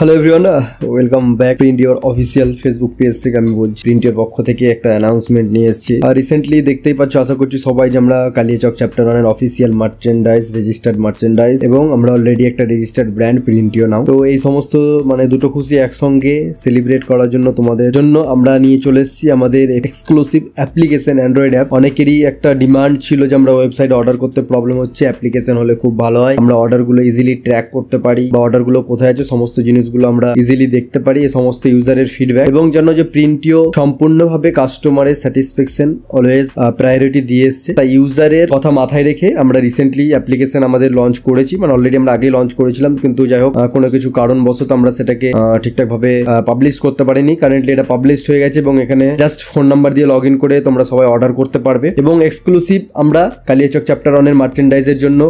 hello everyone welcome back print ইন্ডিয়ার official Facebook page থেকে আমি বলছি প্রিন্টের পক্ষ থেকে একটা অ্যানাউন্সমেন্ট নিয়ে এসেছি আর রিসেন্টলি দেখতেই পাচ্ছ আশা করছি সবাই যে আমরা কালিয়াচক চ্যাপ্টার ওয়ানের অফিসিয়াল মার্চেন্ডাইজ রেজিস্টার্ড মার্চেন্ডাইজ এবং আমরা অলরেডি একটা registered brand print Printo now তো এই সমস্ত মানে দুটো খুশি একসঙ্গে সেলিব্রেট করার জন্য তোমাদের জন্য আমরা নিয়ে চলে এসেছি আমাদের এক্সক্লুসিভ অ্যাপ্লিকেশন অ্যান্ড্রয়েড অ্যাপ অনেকেরই একটা ডিমান্ড ছিল যে আমরা ওয়েবসাইট অর্ডার করতে প্রবলেম হচ্ছে অ্যাপ্লিকেশন হলে খুব ভালো হয় আমরা অর্ডারগুলো ইজিলি ট্র্যাক করতে পারি বা অর্ডারগুলো কোথায় আছে সমস্ত জিনিস জিনিসগুলো আমরা ইজিলি দেখতে পারি এই সমস্ত ইউজারের ফিডব্যাক এবং যেন যে প্রিন্টিও সম্পূর্ণভাবে কাস্টমারের স্যাটিসফ্যাকশন অলওয়েজ প্রায়োরিটি দিয়ে এসছে তাই ইউজারের কথা মাথায় রেখে আমরা রিসেন্টলি অ্যাপ্লিকেশন আমাদের লঞ্চ করেছি মানে অলরেডি আমরা আগেই লঞ্চ করেছিলাম কিন্তু যাই হোক কোনো কিছু কারণবশত আমরা সেটাকে ঠিকঠাকভাবে পাবলিশ করতে পারিনি কারেন্টলি এটা পাবলিশড হয়ে গেছে এবং এখানে জাস্ট ফোন নাম্বার দিয়ে লগ ইন করে তোমরা সবাই অর্ডার করতে পারবে এবং এক্সক্লুসিভ আমরা কালিয়াচক চ্যাপ্টার অনের মার্চেন্ডাইজের জন্য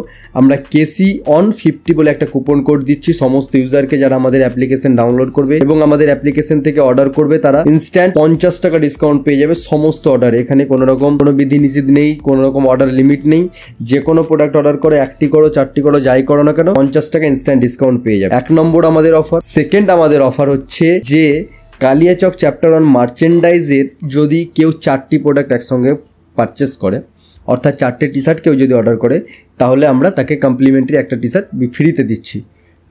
আমরা কেসি অন ফিফটি বলে একটা কুপন কোড দিচ্ছি সমস্ত ইউজারকে যারা আমাদের অ্যাপ্লিকেশন ডাউনলোড করবে এবং আমাদের অ্যাপ্লিকেশন থেকে অর্ডার করবে তারা ইনস্ট্যান্ট পঞ্চাশ টাকা ডিসকাউন্ট পেয়ে যাবে সমস্ত অর্ডার এখানে কোনো রকম কোনো বিধিনিষেধ নেই কোনো রকম অর্ডার লিমিট নেই যে কোনো প্রোডাক্ট অর্ডার করো একটি করো চারটি করো যাই করো না কেন পঞ্চাশ টাকা ইনস্ট্যান্ট ডিসকাউন্ট পেয়ে যাবে এক নম্বর আমাদের অফার সেকেন্ড আমাদের অফার হচ্ছে যে কালিয়াচক চ্যাপ্টার অন মার্চেন্ডাইজের যদি কেউ চারটি প্রোডাক্ট একসঙ্গে পারচেস করে অর্থাৎ চারটে টি শার্ট কেউ যদি অর্ডার করে তাহলে আমরা তাকে কমপ্লিমেন্টারি একটা টি শার্ট ফ্রিতে দিচ্ছি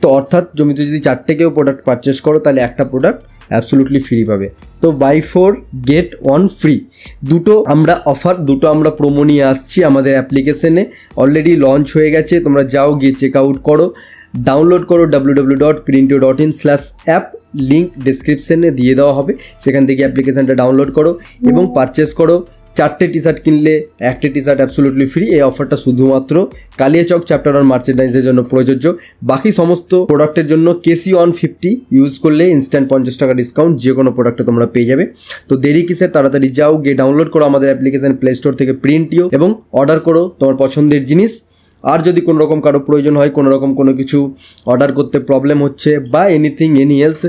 তো অর্থাৎ জমিতে যদি চারটে কেউ প্রোডাক্ট পারচেস করো তাহলে একটা প্রোডাক্ট অ্যাবসোলুটলি ফ্রি পাবে তো buy four get one free দুটো আমরা অফার দুটো আমরা প্রোমো নিয়ে আসছি আমাদের অ্যাপ্লিকেশনে অলরেডি লঞ্চ হয়ে গেছে তোমরা যাও গিয়ে চেক আউট করো ডাউনলোড করো W W dot Printo dot in slash app link ডিসক্রিপশানে দিয়ে দেওয়া হবে সেখান থেকে অ্যাপ্লিকেশানটা ডাউনলোড করো এবং পারচেস করো চারটে টি শার্ট কিনলে একটা টি শার্ট অ্যাবসোলুটলি ফ্রি এই অফারটা শুধুমাত্র কালিয়াচক চ্যাপ্টার অন মার্চেন্ডাইজের জন্য প্রযোজ্য বাকি সমস্ত প্রোডাক্টের জন্য কেসি ওয়ান ফিফটি ইউজ করলে ইনস্ট্যান্ট পঞ্চাশ টাকা ডিসকাউন্ট যে কোনো প্রোডাক্টে তোমরা পেয়ে যাবে তো দেরি কিসের তাড়াতাড়ি যাও গিয়ে ডাউনলোড করো আমাদের অ্যাপ্লিকেশন প্লে স্টোর থেকে প্রিন্টিও এবং অর্ডার করো তোমার পছন্দের জিনিস আর যদি কোনো রকম কারো প্রয়োজন হয় কোনো রকম কোনো কিছু অর্ডার করতে প্রবলেম হচ্ছে বা anything any else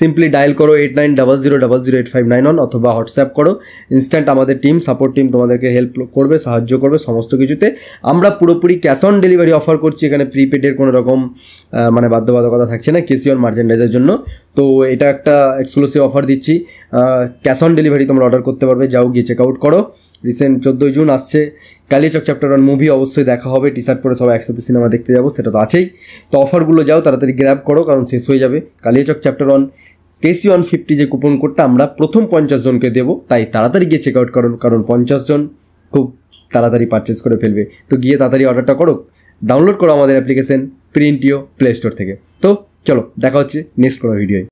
simply dial করো eight nine double zero double zero eight five nine one অথবা হোয়াটসঅ্যাপ করো ইনস্ট্যান্ট আমাদের টিম সাপোর্ট টিম তোমাদেরকে হেল্প করবে সাহায্য করবে সমস্ত কিছুতে আমরা পুরোপুরি ক্যাশ অন ডেলিভারি অফার করছি এখানে প্রিপেডের কোনো রকম মানে বাধ্যবাধকতা থাকছে না কেসি অন মার্চেন্ডাইজের জন্য তো এটা একটা এক্সক্লুসিভ অফার দিচ্ছি ক্যাশ অন ডেলিভারি তোমরা অর্ডার করতে পারবে যাও গিয়ে চেক আউট করো রিসেন্ট চোদ্দোই জুন আসছে কালিচক চ্যাপ্টার ওয়ান মুভি অবশ্যই দেখা হবে টি শার্ট পরে সবাই একসাথে সিনেমা দেখতে যাবো সেটা তো আছেই তো অফারগুলো যাও তাড়াতাড়ি গ্র্যাব করো কারণ শেষ হয়ে যাবে Kaliachak chapter one KC one fifty যে কুপন কোডটা আমরা প্রথম পঞ্চাশ জনকে দেবো তাই তাড়াতাড়ি গিয়ে চেক আউট করুন কারণ পঞ্চাশ জন খুব তাড়াতাড়ি পারচেস করে ফেলবে তো গিয়ে তাড়াতাড়ি অর্ডারটা করো ডাউনলোড করো আমাদের অ্যাপ্লিকেশন প্রিন্টিও প্লে স্টোর থেকে তো চলো দেখা হচ্ছে নেক্সট কোনো ভিডিওয়